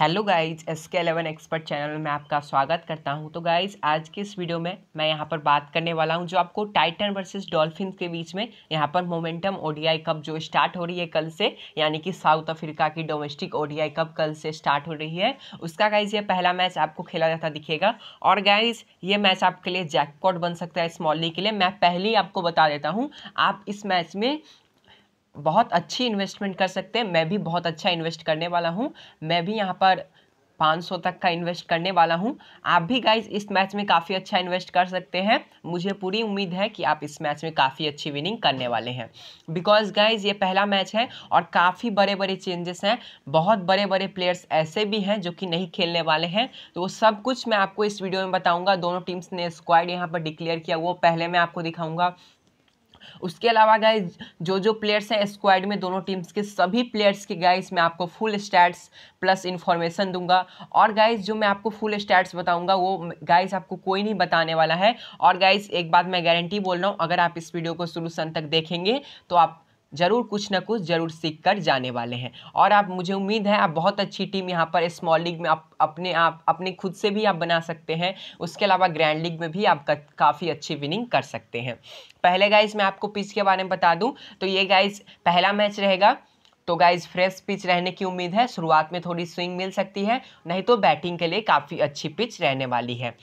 hello guys S K eleven expert channel में आपका स्वागत करता हूं तो गाइस आज के इस वीडियो में मैं यहां पर बात करने वाला हूं जो आपको टाइटन वर्सेस डॉल्फिन के बीच में यहां पर मोमेंटम ओडीआई कप जो स्टार्ट हो रही है कल से यानी कि साउथ अफ्रीका की डोमेस्टिक ओडीआई कप कल से स्टार्ट हो रही है उसका गाइज ये पहला मैच आपको खेला जाता दिखेगा और गाइज ये मैच आपके लिए जैकपॉट बन सकता है स्मॉल लीग के लिए मैं पहले ही आपको बता देता हूँ आप इस मैच में बहुत अच्छी इन्वेस्टमेंट कर सकते हैं मैं भी बहुत अच्छा इन्वेस्ट करने वाला हूँ मैं भी यहाँ पर 500 तक का इन्वेस्ट करने वाला हूँ आप भी गाइज इस मैच में काफ़ी अच्छा इन्वेस्ट कर सकते हैं मुझे पूरी उम्मीद है कि आप इस मैच में काफ़ी अच्छी विनिंग करने वाले हैं बिकॉज गाइज ये पहला मैच है और काफ़ी बड़े बड़े चेंजेस हैं बहुत बड़े बड़े प्लेयर्स ऐसे भी हैं जो कि नहीं खेलने वाले हैं तो वो सब कुछ मैं आपको इस वीडियो में बताऊँगा दोनों टीम्स ने स्क्वाड यहाँ पर डिक्लेयर किया वो पहले मैं आपको दिखाऊँगा उसके अलावा गाइज जो जो प्लेयर्स हैं स्क्वाड में दोनों टीम्स के सभी प्लेयर्स के गाइज मैं आपको फुल स्टैट्स प्लस इन्फॉर्मेशन दूंगा और गाइज जो मैं आपको फुल स्टैट्स बताऊंगा वो गाइज आपको कोई नहीं बताने वाला है और गाइज एक बात मैं गारंटी बोल रहा हूँ अगर आप इस वीडियो को शुरू तक देखेंगे तो आप ज़रूर कुछ ना कुछ ज़रूर सीख कर जाने वाले हैं और आप मुझे उम्मीद है आप बहुत अच्छी टीम यहाँ पर स्मॉल लीग में आप अपने आप अपने खुद से भी आप बना सकते हैं उसके अलावा ग्रैंड लीग में भी आप काफ़ी अच्छी विनिंग कर सकते हैं पहले गाइज मैं आपको पिच के बारे में बता दूँ तो ये गाइज पहला मैच रहेगा तो गाइज फ्रेश पिच रहने की उम्मीद है शुरुआत में थोड़ी स्विंग मिल सकती है नहीं तो बैटिंग के लिए काफ़ी अच्छी पिच रहने वाली है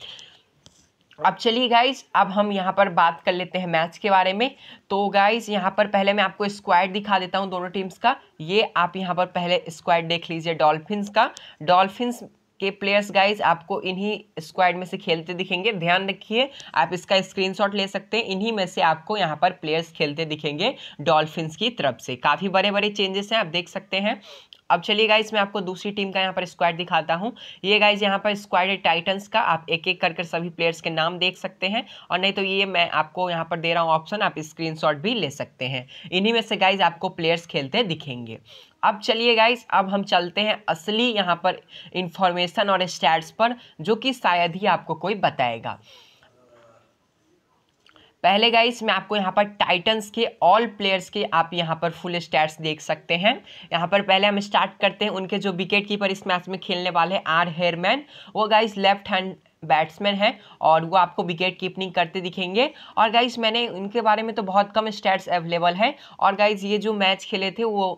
अब चलिए गाइज अब हम यहाँ पर बात कर लेते हैं मैच के बारे में तो गाइज यहाँ पर पहले मैं आपको स्क्वाड दिखा देता हूँ दोनों टीम्स का ये आप यहाँ पर पहले स्क्वाड देख लीजिए डॉल्फिन्स का डॉल्फिन्स के प्लेयर्स गाइज आपको इन्हीं स्क्वाड में से खेलते दिखेंगे ध्यान रखिए आप इसका स्क्रीनशॉट ले सकते हैं इन्हीं में से आपको यहाँ पर प्लेयर्स खेलते दिखेंगे डॉल्फिन्स की तरफ से काफ़ी बड़े बड़े चेंजेस हैं आप देख सकते हैं अब चलिए गाइज मैं आपको दूसरी टीम का यहाँ पर स्क्वाड दिखाता हूँ ये गाइज यहाँ पर स्क्वाड है टाइटन्स का आप एक एक करके सभी प्लेयर्स के नाम देख सकते हैं और नहीं तो ये मैं आपको यहाँ पर दे रहा हूँ ऑप्शन आप स्क्रीन भी ले सकते हैं इन्हीं में से गाइज आपको प्लेयर्स खेलते दिखेंगे अब चलिए गाइज़ अब हम चलते हैं असली यहाँ पर इंफॉर्मेशन और स्टैट्स पर जो कि शायद ही आपको कोई बताएगा पहले गाइस मैं आपको यहाँ पर टाइटन्स के ऑल प्लेयर्स के आप यहाँ पर फुल स्टैट्स देख सकते हैं यहाँ पर पहले हम स्टार्ट करते हैं उनके जो विकेट कीपर इस मैच में खेलने वाले हैं आर हेयरमैन वो गाइस लेफ्ट हैंड बैट्समैन है और वो आपको विकेट कीपिंग करते दिखेंगे और गाइज मैंने उनके बारे में तो बहुत कम स्टैट्स अवेलेबल हैं और गाइज ये जो मैच खेले थे वो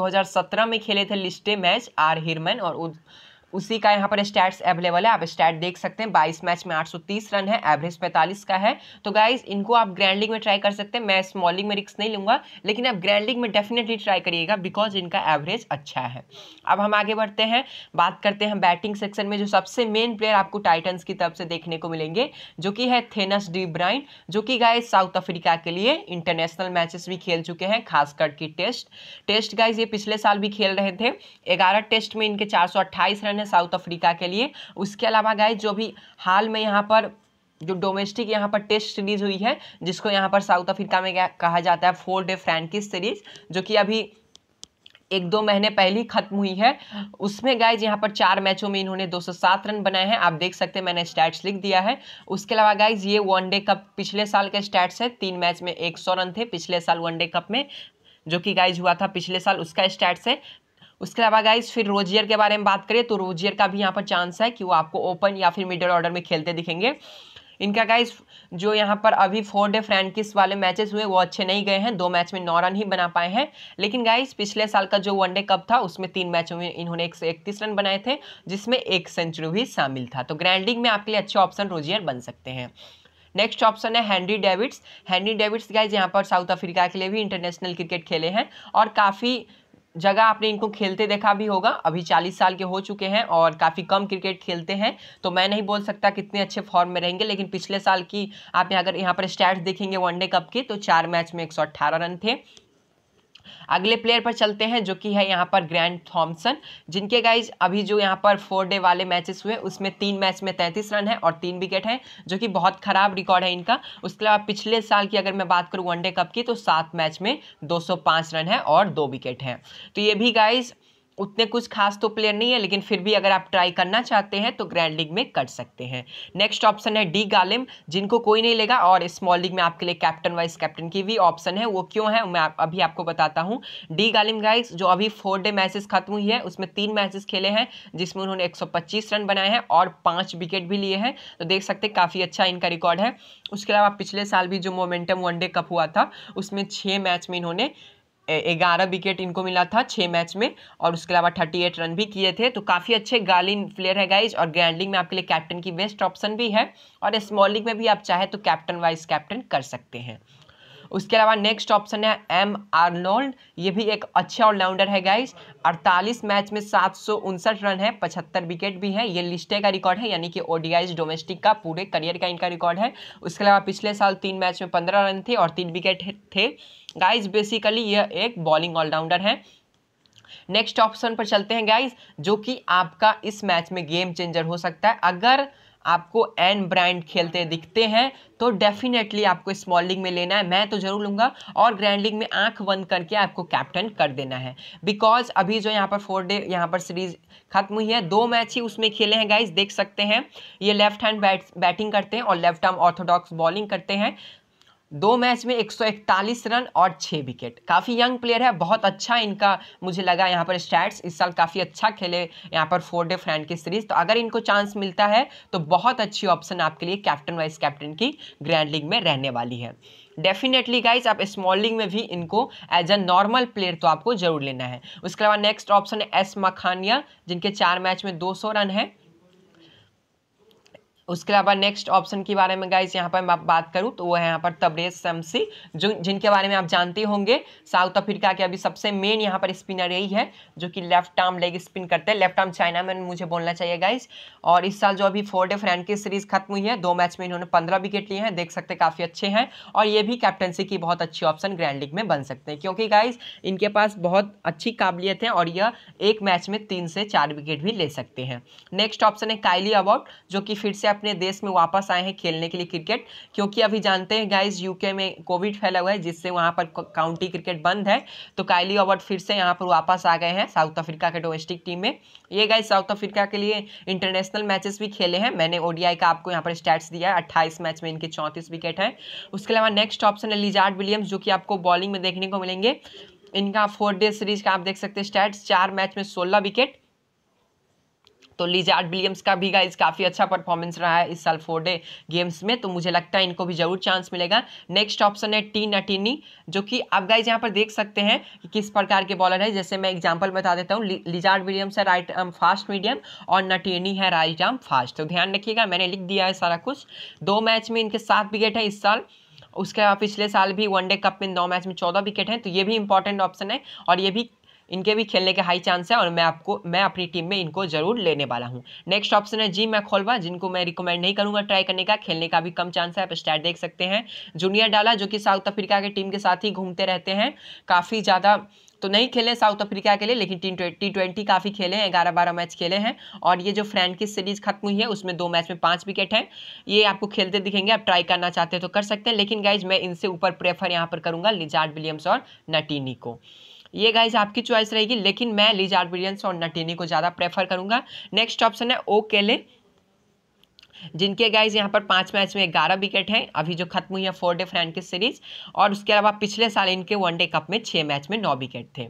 2017 में खेले थे लिस्टे मैच आर हेरमैन और उसी का यहाँ पर स्टैट्स अवेलेबल है आप स्टैट देख सकते हैं बाईस मैच में 830 रन है एवरेज पैंतालीस का है तो गाइज इनको आप ग्रैंड लीग में ट्राई कर सकते हैं मैं स्मॉल लीग में रिक्स नहीं लूँगा लेकिन आप ग्रैंड लीग में डेफिनेटली ट्राई करिएगा बिकॉज इनका एवरेज अच्छा है अब हम आगे बढ़ते हैं बात करते हैं बैटिंग सेक्शन में जो सबसे मेन प्लेयर आपको टाइटन्स की तरफ से देखने को मिलेंगे जो कि है थेनस डी ब्राइन जो कि गाइज साउथ अफ्रीका के लिए इंटरनेशनल मैचेस भी खेल चुके हैं खास करके टेस्ट टेस्ट गाइज ये पिछले साल भी खेल रहे थे ग्यारह टेस्ट में इनके चार रन है साउथ अफ्रीका के लिए उसके अलावा गाय जो भी हाल में यहाँ पर जो डोमेस्टिक यहाँ पर टेस्ट सीरीज हुई है जिसको यहाँ पर साउथ अफ्रीका में कहा जाता है फोर डे फ्रेंकिस सीरीज जो कि अभी एक दो महीने पहले ही खत्म हुई है उसमें गाइज यहाँ पर चार मैचों में इन्होंने 207 रन बनाए हैं आप देख सकते हैं मैंने स्टैट्स लिख दिया है उसके अलावा गाइज ये वनडे कप पिछले साल के स्टैट्स है तीन मैच में 100 रन थे पिछले साल वनडे कप में जो कि गाइज हुआ था पिछले साल उसका स्टैट्स है उसके अलावा गाइज फिर रोजियर के बारे में बात करें तो रोजियर का भी यहाँ पर चांस है कि वो आपको ओपन या फिर मिडल ऑर्डर में खेलते दिखेंगे इनका गाइज जो यहाँ पर अभी फोर डे फ्रैंकिस वाले मैचेस हुए वो अच्छे नहीं गए हैं दो मैच में नौ रन ही बना पाए हैं लेकिन गाइज पिछले साल का जो वनडे कप था उसमें तीन मैचों में इन्होंने एक सौ इकतीस रन बनाए थे जिसमें एक सेंचुरी भी शामिल था तो ग्रैंडिंग में आपके लिए अच्छे ऑप्शन रोजियर बन सकते हैं नेक्स्ट ऑप्शन है Henry Davids Henry Davids guys यहाँ पर साउथ अफ्रीका के लिए भी इंटरनेशनल क्रिकेट खेले हैं और काफ़ी जगह आपने इनको खेलते देखा भी होगा अभी चालीस साल के हो चुके हैं और काफ़ी कम क्रिकेट खेलते हैं तो मैं नहीं बोल सकता कितने अच्छे फॉर्म में रहेंगे लेकिन पिछले साल की आप यहाँ अगर यहाँ पर स्टैट्स देखेंगे वनडे कप के तो चार मैच में एक रन थे अगले प्लेयर पर चलते हैं जो कि है यहाँ पर ग्रैंड थॉमसन जिनके गाइज अभी जो यहाँ पर फोर डे वाले मैचेस हुए उसमें तीन मैच में तैंतीस रन है और तीन विकेट हैं जो कि बहुत खराब रिकॉर्ड है इनका उसके अलावा पिछले साल की अगर मैं बात करूँ वनडे कप की तो सात मैच में दो रन है और दो विकेट हैं तो ये भी गाइज़ उतने कुछ खास तो प्लेयर नहीं है लेकिन फिर भी अगर आप ट्राई करना चाहते हैं तो ग्रैंड लीग में कर सकते हैं नेक्स्ट ऑप्शन है डी गालिम जिनको कोई नहीं लेगा और स्मॉल लीग में आपके लिए कैप्टन वाइस कैप्टन की भी ऑप्शन है वो क्यों है मैं अभी आपको बताता हूँ डी गालिम गाइस जो अभी फोर डे मैचेस खत्म हुई है उसमें तीन मैचेस खेले हैं जिसमें उन्होंने एक रन बनाए हैं और पाँच विकेट भी लिए हैं तो देख सकते काफ़ी अच्छा इनका रिकॉर्ड है उसके अलावा पिछले साल भी जो मोमेंटम वनडे कप हुआ था उसमें छः मैच में इन्होंने ग्यारह विकेट इनको मिला था छः मैच में और उसके अलावा थर्टी एट रन भी किए थे तो काफ़ी अच्छे गालिन प्लेयर है गाइज और ग्रैंडलिंग में आपके लिए कैप्टन की बेस्ट ऑप्शन भी है और स्मॉलिंग में भी आप चाहे तो कैप्टन वाइस कैप्टन कर सकते हैं उसके अलावा नेक्स्ट ऑप्शन है एम आर्नोल्ड ये भी एक अच्छा ऑलराउंडर है गाइस 48 मैच में सात रन है पचहत्तर विकेट भी है ये लिस्टे का रिकॉर्ड है यानी कि ओडियाइज डोमेस्टिक का पूरे करियर का इनका रिकॉर्ड है उसके अलावा पिछले साल तीन मैच में पंद्रह रन थे और तीन विकेट थे गाइज बेसिकली यह एक बॉलिंग ऑलराउंडर है नेक्स्ट ऑप्शन पर चलते हैं गाइज जो कि आपका इस मैच में गेम चेंजर हो सकता है अगर आपको एन ब्रांड खेलते दिखते हैं तो डेफिनेटली आपको स्मॉल लीग में लेना है मैं तो जरूर लूँगा और ग्रैंड लीग में आंख बंद करके आपको कैप्टन कर देना है बिकॉज अभी जो यहाँ पर फोर डे यहाँ पर सीरीज खत्म हुई है दो मैच ही उसमें खेले हैं गाइज देख सकते हैं ये लेफ्ट हैंड बैट बैटिंग करते हैं और लेफ्ट आर्म ऑर्थोडॉक्स बॉलिंग करते हैं दो मैच में 141 रन और छः विकेट काफ़ी यंग प्लेयर है बहुत अच्छा इनका मुझे लगा यहाँ पर स्टैट्स इस साल काफ़ी अच्छा खेले यहाँ पर फोर डे फ्रेंड की सीरीज तो अगर इनको चांस मिलता है तो बहुत अच्छी ऑप्शन आपके लिए कैप्टन वाइस कैप्टन की ग्रैंड लीग में रहने वाली है डेफिनेटली गाइज आप स्मॉल लीग में भी इनको एज अ नॉर्मल प्लेयर तो आपको जरूर लेना है उसके अलावा नेक्स्ट ऑप्शन है एस मखानिया जिनके चार मैच में दो रन है उसके अलावा नेक्स्ट ऑप्शन के बारे में गाइज यहाँ पर मैं बात करूँ तो वो है यहाँ पर तबरेज शमसी जो जिनके बारे में आप जानते होंगे साउथ अफ्रीका के अभी सबसे मेन यहाँ पर स्पिनर यही है जो कि लेफ्ट आर्म लेग स्पिन करते हैं लेफ्ट आर्म चाइना में मुझे बोलना चाहिए गाइज और इस साल जो अभी फोर डे की सीरीज खत्म हुई है दो मैच में इन्होंने पंद्रह विकेट लिए हैं देख सकते काफ़ी अच्छे हैं और ये भी कैप्टनसी की बहुत अच्छी ऑप्शन ग्रैंड लीग में बन सकते हैं क्योंकि गाइज इनके पास बहुत अच्छी काबिलियत है और यह एक मैच में तीन से चार विकेट भी ले सकते हैं नेक्स्ट ऑप्शन है काइली अबाउट जो कि फिर से आप अपने देश में वापस आए हैं खेलने के लिए क्रिकेट क्योंकि अभी जानते हैं गाइज यूके में कोविड फैला हुआ है जिससे वहाँ पर काउंटी क्रिकेट बंद है तो काइली ऑबर्ट फिर से यहाँ पर वापस आ गए हैं साउथ अफ्रीका के डोमेस्टिक टीम में ये गाइज साउथ अफ्रीका के लिए इंटरनेशनल मैचेस भी खेले हैं मैंने ओडीआई का आपको यहाँ पर स्टैट्स दिया है अट्ठाईस मैच में इनके चौंतीस विकेट हैं उसके अलावा नेक्स्ट ऑप्शन है लिजार्ड विलियम्स जो कि आपको बॉलिंग में देखने को मिलेंगे इनका फोर डे सीरीज का आप देख सकते हैं स्टैट्स चार मैच में सोलह विकेट तो लिजार्ड विलियम्स का भी गाइज काफ़ी अच्छा परफॉर्मेंस रहा है इस साल फोर डे गेम्स में तो मुझे लगता है इनको भी जरूर चांस मिलेगा नेक्स्ट ऑप्शन है टी नटीनी जो कि आप गाइज यहाँ पर देख सकते हैं कि किस प्रकार के बॉलर है जैसे मैं एग्जाम्पल बता देता हूँ लिजार्ड विलियम्स है राइट आर्म फास्ट मीडियम और नटीनी है राइट आर्म फास्ट तो ध्यान रखिएगा मैंने लिख दिया है सारा कुछ दो मैच में इनके सात विकेट है इस साल उसके बाद पिछले साल भी वनडे कप में नौ मैच में चौदह विकेट हैं तो ये भी इंपॉर्टेंट ऑप्शन है और ये भी इनके भी खेलने के हाई चांस है और मैं आपको मैं अपनी टीम में इनको जरूर लेने वाला हूँ नेक्स्ट ऑप्शन है जी खोलवा जिनको मैं रिकमेंड नहीं करूँगा ट्राई करने का खेलने का भी कम चांस है आप स्टैट देख सकते हैं जूनियर डाला जो कि साउथ अफ्रीका की टीम के साथ ही घूमते रहते हैं काफ़ी ज़्यादा तो नहीं खेले साउथ अफ्रीका के लिए लेकिन टी ट्वेंटी ट्वेंटी काफ़ी खेले हैं ग्यारह बारह मैच खेले हैं और ये जो फ्रेंड की सीरीज खत्म हुई है उसमें दो मैच में पाँच विकेट हैं ये आपको खेलते दिखेंगे आप ट्राई करना चाहते हैं तो कर सकते हैं लेकिन गाइज मैं इनसे ऊपर प्रेफर यहाँ पर करूँगा लिजार्ड विलियम्स और नटीनी को ये गाइज आपकी चॉइस रहेगी लेकिन मैं लीजार्बिलियंस और नटीनी को ज़्यादा प्रेफर करूँगा नेक्स्ट ऑप्शन है ओ केले जिनके गाइज यहाँ पर पाँच मैच में ग्यारह विकेट हैं अभी जो खत्म हुई है फोर डे फ्रेंकी सीरीज और उसके अलावा पिछले साल इनके वनडे कप में छः मैच में नौ विकेट थे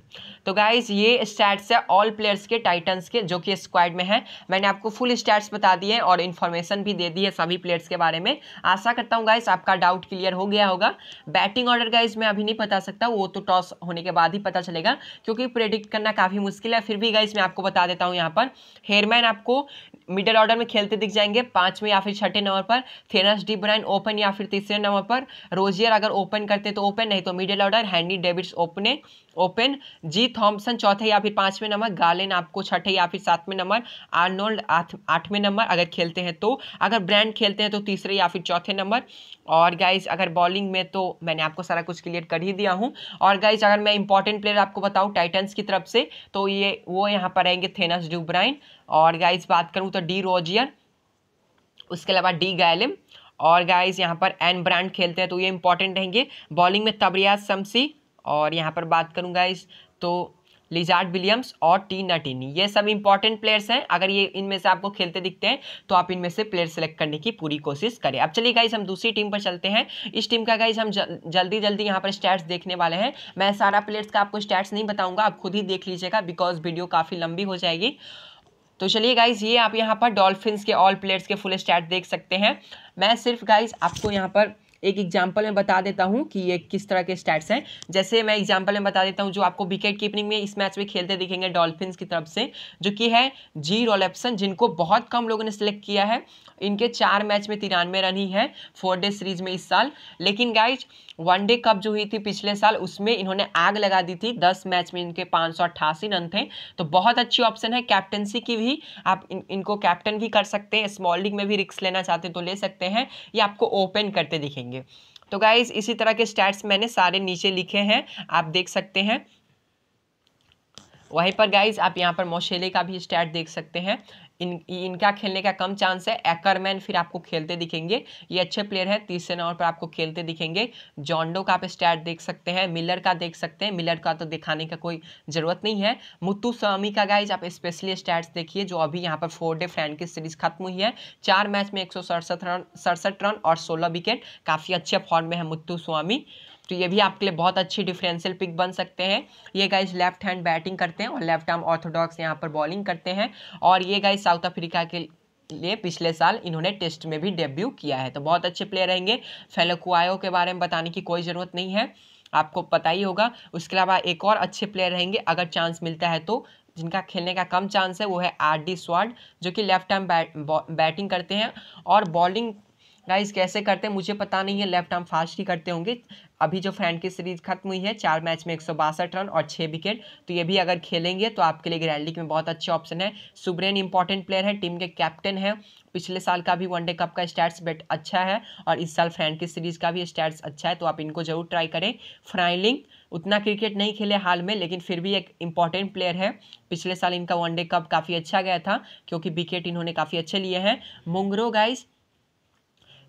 तो गाइज ये स्टैट्स है ऑल प्लेयर्स के टाइटन्स के जो कि स्क्वाड में है मैंने आपको फुल स्टैट्स बता दिए हैं और इन्फॉर्मेशन भी दे दी है सभी प्लेयर्स के बारे में आशा करता हूँ गाइज आपका डाउट क्लियर हो गया होगा बैटिंग ऑर्डर गाइज मैं अभी नहीं बता सकता वो तो टॉस होने के बाद ही पता चलेगा क्योंकि प्रेडिक्ट करना काफ़ी मुश्किल है फिर भी गाइज मैं आपको बता देता हूँ यहाँ पर हेयरमैन आपको मिडल ऑर्डर में खेलते दिख जाएंगे पाँच पाँचवें या फिर छठे नंबर पर थेनस डी ब्राइन ओपन या फिर तीसरे नंबर पर रोजियर अगर ओपन करते तो ओपन नहीं तो मिडिल ऑर्डर हैंडी डेविड्स ओपने ओपन जी थॉम्पसन चौथे या फिर पाँचवें नंबर गार्लिन आपको छठे या फिर सातवें नंबर आर्नोल्ड आठवें नंबर अगर खेलते हैं तो अगर ब्रांड खेलते हैं तो तीसरे या फिर चौथे नंबर और गाइज अगर बॉलिंग में तो मैंने आपको सारा कुछ क्लियर कर ही दिया हूँ और गाइज अगर मैं इंपॉर्टेंट प्लेयर आपको बताऊँ टाइटन्स की तरफ से तो ये वो यहाँ पर रहेंगे थेनस ड्यूब्राइन और गाइज बात करूँ तो डी रोजियर उसके अलावा डी गायलिम और गाइज यहाँ पर एन ब्रांड खेलते हैं तो ये इंपॉर्टेंट रहेंगे बॉलिंग में तबरियाज शमसी और यहाँ पर बात करूँ गाइज़ तो लिजार्ड विलियम्स और टी टीनी ये सब इंपॉर्टेंट प्लेयर्स हैं अगर ये इनमें से आपको खेलते दिखते हैं तो आप इनमें से प्लेयर सेलेक्ट करने की पूरी कोशिश करें अब चलिए गाइज हम दूसरी टीम पर चलते हैं इस टीम का गाइज हम जल, जल्दी जल्दी यहाँ पर स्टैट्स देखने वाले हैं मैं सारा प्लेयर्स का आपको स्टैट्स नहीं बताऊँगा आप खुद ही देख लीजिएगा बिकॉज वीडियो काफ़ी लंबी हो जाएगी तो चलिए गाइज ये आप यहाँ पर डॉल्फिन के ऑल प्लेयर्स के फुल स्टैट देख सकते हैं मैं सिर्फ गाइज आपको यहाँ पर एक एग्जाम्पल में बता देता हूँ कि ये किस तरह के स्टैट्स हैं जैसे मैं एग्जाम्पल में बता देता हूँ जो आपको विकेट कीपिंग में इस मैच में खेलते दिखेंगे डॉल्फिन की तरफ से जो कि है जी रोलेप्सन जिनको बहुत कम लोगों ने सिलेक्ट किया है इनके चार मैच में तिरानवे रन ही है फोर डे सीरीज में इस साल लेकिन गाइज वनडे कप जो हुई थी पिछले साल उसमें इन्होंने आग लगा दी थी दस मैच में इनके पाँच रन थे तो बहुत अच्छी ऑप्शन है कैप्टनसी की भी आप इन, इनको कैप्टन भी कर सकते हैं स्मॉल लीग में भी रिक्स लेना चाहते हैं तो ले सकते हैं ये आपको ओपन करते दिखेंगे करेंगे तो गाइज इसी तरह के स्टैट्स मैंने सारे नीचे लिखे हैं आप देख सकते हैं वहीं पर गाइज आप यहाँ पर मोशेले का भी स्टैट देख सकते हैं इन इनका खेलने का कम चांस है एकरमैन फिर आपको खेलते दिखेंगे ये अच्छे प्लेयर हैं तीसरे नंबर पर आपको खेलते दिखेंगे जॉन्डो का आप स्टैट देख सकते हैं मिलर का देख सकते हैं मिलर का तो दिखाने का कोई ज़रूरत नहीं है मुत्तू स्वामी का गाइज आप स्पेशली स्टैट्स देखिए जो अभी यहाँ पर फोर डे फ्रेंड की सीरीज खत्म हुई है चार मैच में एक रन सड़सठ रन और सोलह विकेट काफ़ी अच्छे फॉर्म में है मुत्तू स्वामी तो ये भी आपके लिए बहुत अच्छी डिफरेंशियल पिक बन सकते हैं ये गाइज लेफ्ट हैंड बैटिंग करते हैं और लेफ्ट आर्म ऑर्थोडॉक्स यहाँ पर बॉलिंग करते हैं और ये गाइज साउथ अफ्रीका के लिए पिछले साल इन्होंने टेस्ट में भी डेब्यू किया है तो बहुत अच्छे प्लेयर रहेंगे फेलोकुआयो के बारे में बताने की कोई ज़रूरत नहीं है आपको पता ही होगा उसके अलावा एक और अच्छे प्लेयर रहेंगे अगर चांस मिलता है तो जिनका खेलने का कम चांस है वो है आर डी स्वाड जो कि लेफ्ट आर्म बैट बैटिंग करते हैं और बॉलिंग गाइस कैसे करते हैं मुझे पता नहीं है लेफ्ट आर्म फास्ट ही करते होंगे अभी जो फ्रेंड की सीरीज खत्म हुई है चार मैच में एक रन और छः विकेट तो ये भी अगर खेलेंगे तो आपके लिए ग्रैंड में बहुत अच्छे ऑप्शन है सुब्रेन इंपॉर्टेंट प्लेयर है टीम के कैप्टन है पिछले साल का भी वनडे कप का स्टैट्स बेट अच्छा है और इस साल फ्रेंड की सीरीज़ का भी स्टैट्स अच्छा है तो आप इनको जरूर ट्राई करें फ्राइलिंग उतना क्रिकेट नहीं खेले हाल में लेकिन फिर भी एक इम्पॉर्टेंट प्लेयर है पिछले साल इनका वनडे कप काफ़ी अच्छा गया था क्योंकि विकेट इन्होंने काफ़ी अच्छे लिए हैं मुंगरो गाइज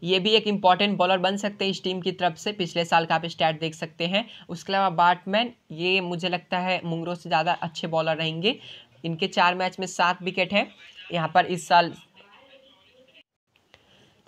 ये भी एक इंपॉर्टेंट बॉलर बन सकते हैं इस टीम की तरफ से पिछले साल का आप स्टैट देख सकते हैं उसके अलावा बैटमैन ये मुझे लगता है मुंगरों से ज़्यादा अच्छे बॉलर रहेंगे इनके चार मैच में सात विकेट हैं यहाँ पर इस साल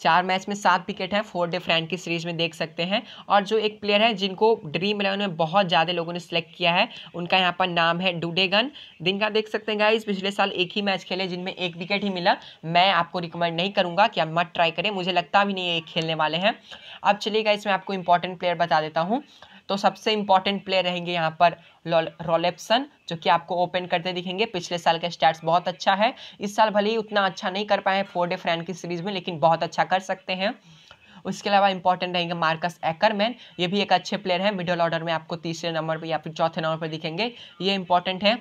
चार मैच में सात विकेट है फोर डे फ्रेंड की सीरीज में देख सकते हैं और जो एक प्लेयर है जिनको ड्रीम इलेवन में बहुत ज़्यादा लोगों ने सिलेक्ट किया है उनका यहाँ पर नाम है डूडेगन जिनका देख सकते हैं गाइज पिछले साल एक ही मैच खेले जिनमें एक विकेट ही मिला मैं आपको रिकमेंड नहीं करूँगा कि आप मत ट्राई करें मुझे लगता भी नहीं ये खेलने वाले हैं अब चलिएगा इसमें आपको इंपॉर्टेंट प्लेयर बता देता हूँ तो सबसे इंपॉर्टेंट प्लेयर रहेंगे यहाँ पर रोलेप्सन जो कि आपको ओपन करते दिखेंगे पिछले साल का स्टैट्स बहुत अच्छा है इस साल भले ही उतना अच्छा नहीं कर पाए फोर डे फ्रैंड की सीरीज में लेकिन बहुत अच्छा कर सकते हैं उसके अलावा इंपॉर्टेंट रहेंगे मार्कस एकरमैन ये भी एक अच्छे प्लेयर है मिडल ऑर्डर में आपको तीसरे नंबर पर या फिर चौथे नंबर पर दिखेंगे ये इंपॉर्टेंट है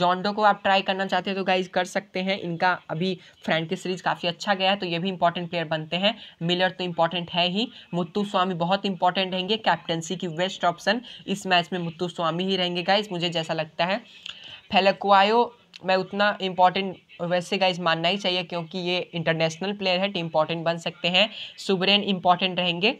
जॉन्डो को आप ट्राई करना चाहते हैं तो गाइज कर सकते हैं इनका अभी फ्रेंकी सीरीज काफ़ी अच्छा गया है तो ये भी इंपॉर्टेंट प्लेयर बनते हैं मिलर तो इंपॉर्टेंट है ही मुत्तू स्वामी बहुत इंपॉर्टेंट रहेंगे कैप्टनसी की बेस्ट ऑप्शन इस मैच में मुत्तू स्वामी ही रहेंगे गाइज मुझे जैसा लगता है फेलकुआयो मैं उतना इम्पॉर्टेंट वैसे गाइज मानना ही चाहिए क्योंकि ये इंटरनेशनल प्लेयर है टीम इंपॉर्टेंट बन सकते हैं सुबरेन इंपॉर्टेंट रहेंगे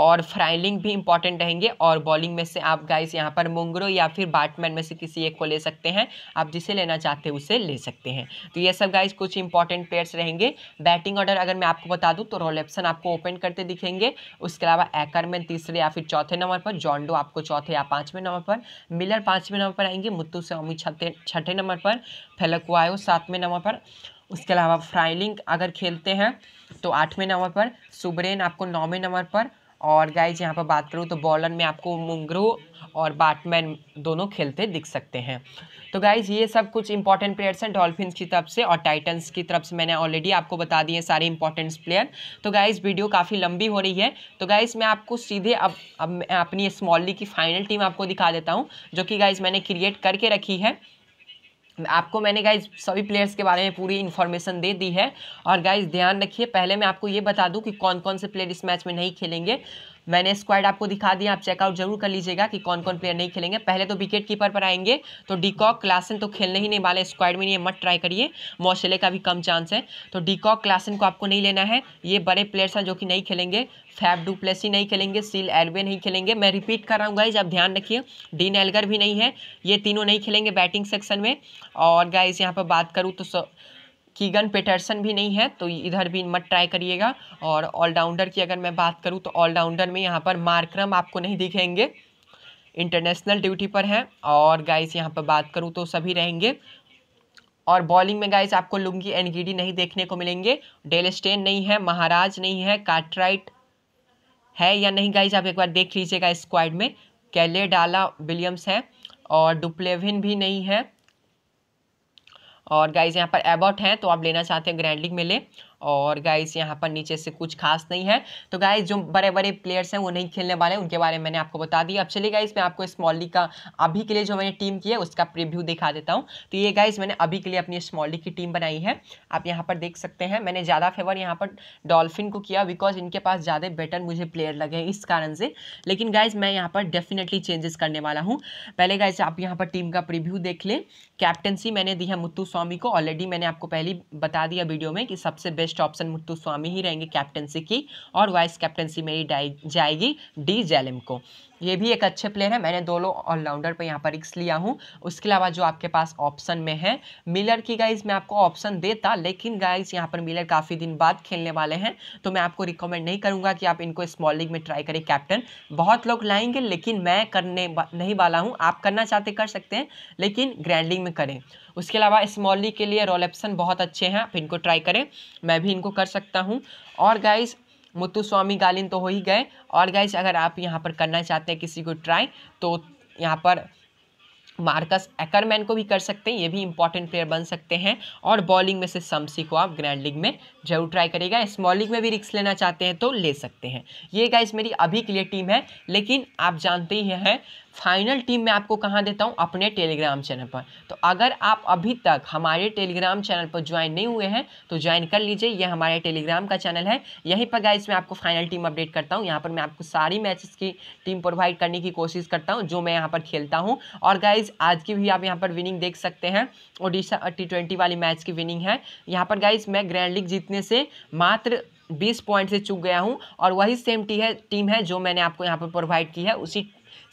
और फ्राइलिंग भी इंपॉर्टेंट रहेंगे और बॉलिंग में से आप गाइस यहाँ पर मुंगरो या फिर बैटमैन में से किसी एक को ले सकते हैं आप जिसे लेना चाहते हैं उसे ले सकते हैं तो ये सब गाइस कुछ इंपॉर्टेंट प्लेयर्स रहेंगे बैटिंग ऑर्डर अगर मैं आपको बता दूँ तो रोल एप्सन आपको ओपन करते दिखेंगे उसके अलावा एकरमैन तीसरे या फिर चौथे नंबर पर जॉन्डो आपको चौथे या पाँचवें नंबर पर मिलर पाँचवें नंबर पर आएंगे मुत्तू से छठे छठे नंबर पर फेलकुआयो सातवें नंबर पर उसके अलावा फ्राइलिंग अगर खेलते हैं तो आठवें नंबर पर सुबरेन आपको नौवें नंबर पर और गाइज यहाँ पर बात करूँ तो बॉलर में आपको मुंगरू और बैटमैन दोनों खेलते दिख सकते हैं तो गाइज ये सब कुछ इंपॉर्टेंट प्लेयर्स हैं डॉल्फिन्स की तरफ से और टाइटन्स की तरफ से मैंने ऑलरेडी आपको बता दिए सारे इंपॉर्टेंट्स प्लेयर तो गाइज वीडियो काफ़ी लंबी हो रही है तो गाइज मैं आपको सीधे अब अब अपनी स्मॉल लीग की फाइनल टीम आपको दिखा देता हूँ जो कि गाइज मैंने क्रिएट करके रखी है आपको मैंने गाइज सभी प्लेयर्स के बारे में पूरी इन्फॉर्मेशन दे दी है और गाइज ध्यान रखिए पहले मैं आपको ये बता दूँ कि कौन कौन से प्लेयर इस मैच में नहीं खेलेंगे मैंने स्क्वाड आपको दिखा दिया आप चेकआउट जरूर कर लीजिएगा कि कौन कौन प्लेयर नहीं खेलेंगे पहले तो विकेट कीपर पर आएंगे तो डीकॉक क्लासन तो खेलने ही नहीं वाले स्क्वाड में नहीं है मत ट्राई करिए मौसले का भी कम चांस है तो डीकॉक क्लासन को आपको नहीं लेना है ये बड़े प्लेयर्स हैं जो कि नहीं खेलेंगे फैब डुप्लेसी नहीं खेलेंगे सील एलवे नहीं खेलेंगे मैं रिपीट कर रहा हूँ गाइज आप ध्यान रखिए डीन एलगर भी नहीं है ये तीनों नहीं खेलेंगे बैटिंग सेक्शन में और गाइज यहाँ पर बात करूँ तो कीगन पेटरसन भी नहीं है तो इधर भी मत ट्राई करिएगा और ऑलराउंडर की अगर मैं बात करूँ तो ऑलराउंडर में यहाँ पर मार्क्रम आपको नहीं दिखेंगे इंटरनेशनल ड्यूटी पर हैं और गाइस यहाँ पर बात करूँ तो सभी रहेंगे और बॉलिंग में गाइस आपको लुंगी एंड गिडी नहीं देखने को मिलेंगे डेल स्टेन नहीं है महाराज नहीं है कार्टराइट है या नहीं गाइस आप एक बार देख लीजिएगा स्क्वाड में कैले डाला विलियम्स है और डुप्लेविन भी नहीं है और गाइज यहाँ पर अबाउट है तो आप लेना चाहते हैं ग्रैंड लीग में ले और गाइस यहाँ पर नीचे से कुछ खास नहीं है तो गाइस जो बड़े बड़े प्लेयर्स हैं वो नहीं खेलने वाले उनके बारे में मैंने आपको बता दिया अब चलिए गाइस मैं आपको स्मॉल लीग का अभी के लिए जो मैंने टीम की है उसका प्रिव्यू दिखा देता हूँ तो ये गाइस मैंने अभी के लिए अपनी स्मॉल लीग की टीम बनाई है आप यहाँ पर देख सकते हैं मैंने ज़्यादा फेवर यहाँ पर डॉल्फिन को किया बिकॉज इनके पास ज़्यादा बेटर मुझे प्लेयर लगे इस कारण से लेकिन गाइज मैं यहाँ पर डेफिनेटली चेंजेस करने वाला हूँ पहले गाइज आप यहाँ पर टीम का प्रिव्यू देख लें कैप्टनसी मैंने दी है मुत्तू स्वामी को ऑलरेडी मैंने आपको पहली बता दिया वीडियो में कि सबसे best best option Muthusamy ही रहेंगे कैप्टनसी की और वाइस कैप्टनसी मेरी जाएगी डी जैलिम को ये भी एक अच्छे प्लेयर है मैंने दोनों ऑलराउंडर पर यहाँ पर रिक्स लिया हूँ उसके अलावा जो आपके पास ऑप्शन में है मिलर की गाइज मैं आपको ऑप्शन देता लेकिन गाइज यहाँ पर मिलर काफ़ी दिन बाद खेलने वाले हैं तो मैं आपको रिकमेंड नहीं करूँगा कि आप इनको स्मॉल लीग में ट्राई करें कैप्टन बहुत लोग लाएंगे लेकिन मैं करने नहीं वाला हूँ आप करना चाहते कर सकते हैं लेकिन ग्रैंडिंग में करें उसके अलावा स्मॉली के लिए रोल एप्सन बहुत अच्छे हैं आप इनको ट्राई करें मैं भी इनको कर सकता हूँ और गाइज मुत्तु स्वामी गालिन तो हो ही गए और गाइज अगर आप यहाँ पर करना चाहते हैं किसी को ट्राई तो यहाँ पर मार्कस एकरमैन को भी कर सकते हैं ये भी इंपॉर्टेंट प्लेयर बन सकते हैं और बॉलिंग में से समसी को आप ग्रैंड लीग में जरूर ट्राई करिएगा स्मॉल लीग में भी रिक्स लेना चाहते हैं तो ले सकते हैं ये गाइज मेरी अभी के लिए टीम है लेकिन आप जानते ही हैं फाइनल टीम मैं आपको कहाँ देता हूँ अपने टेलीग्राम चैनल पर तो अगर आप अभी तक हमारे टेलीग्राम चैनल पर ज्वाइन नहीं हुए हैं तो ज्वाइन कर लीजिए यह हमारे टेलीग्राम का चैनल है यहीं पर गाइस मैं आपको फाइनल टीम अपडेट करता हूँ यहाँ पर मैं आपको सारी मैचेस की टीम प्रोवाइड करने की कोशिश करता हूँ जो मैं यहाँ पर खेलता हूँ और गाइज आज की भी आप यहाँ पर विनिंग देख सकते हैं ओडिशा टी वाली मैच की विनिंग है यहाँ पर गाइज मैं ग्रैंड लीग जीतने से मात्र बीस पॉइंट से चुक गया हूँ और वही सेम टी है टीम है जो मैंने आपको यहाँ पर प्रोवाइड की है उसी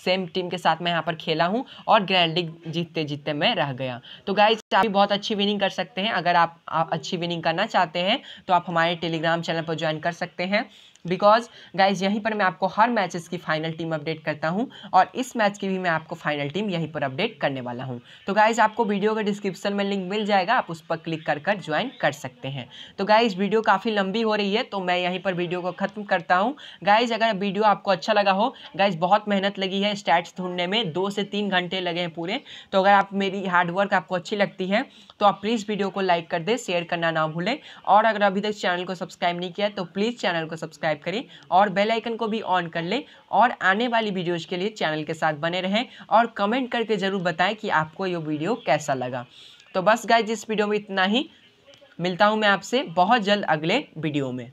सेम टीम के साथ मैं यहाँ पर खेला हूँ और ग्रैंड लीग जीतते जीतते मैं रह गया तो गाइज आप भी बहुत अच्छी विनिंग कर सकते हैं अगर आप, आप अच्छी विनिंग करना चाहते हैं तो आप हमारे टेलीग्राम चैनल पर ज्वाइन कर सकते हैं बिकॉज गाइज यहीं पर मैं आपको हर मैचेस की फाइनल टीम अपडेट करता हूँ और इस मैच की भी मैं आपको फाइनल टीम यहीं पर अपडेट करने वाला हूँ तो गाइज आपको वीडियो का डिस्क्रिप्शन में लिंक मिल जाएगा आप उस पर क्लिक कर कर ज्वाइन कर सकते हैं तो गाइज वीडियो काफ़ी लंबी हो रही है तो मैं यहीं पर वीडियो को ख़त्म करता हूँ गाइज अगर वीडियो आपको अच्छा लगा हो गाइज बहुत मेहनत लगी है स्टैट्स ढूंढने में दो से तीन घंटे लगे हैं पूरे तो अगर आप मेरी हार्डवर्क आपको अच्छी लगती है तो आप प्लीज़ वीडियो को लाइक कर दें शेयर करना ना भूलें और अगर अभी तक चैनल को सब्सक्राइब नहीं किया तो प्लीज़ चैनल को सब्सक्राइब सब्सक्राइब करें और बेल आइकन को भी ऑन कर लें और आने वाली वीडियोज़ के लिए चैनल के साथ बने रहें और कमेंट करके ज़रूर बताएं कि आपको ये वीडियो कैसा लगा तो बस गाइज इस वीडियो में इतना ही मिलता हूँ मैं आपसे बहुत जल्द अगले वीडियो में